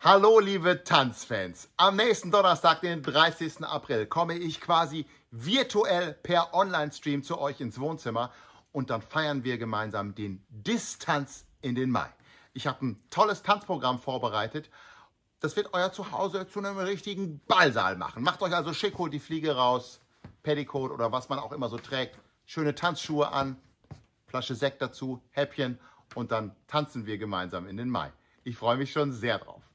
Hallo liebe Tanzfans, am nächsten Donnerstag, den 30. April, komme ich quasi virtuell per Online-Stream zu euch ins Wohnzimmer und dann feiern wir gemeinsam den Distanz in den Mai. Ich habe ein tolles Tanzprogramm vorbereitet. Das wird euer Zuhause zu einem richtigen Ballsaal machen. Macht euch also schick, holt die Fliege raus, Petticoat oder was man auch immer so trägt, schöne Tanzschuhe an, Flasche Sekt dazu, Häppchen und dann tanzen wir gemeinsam in den Mai. Ich freue mich schon sehr drauf.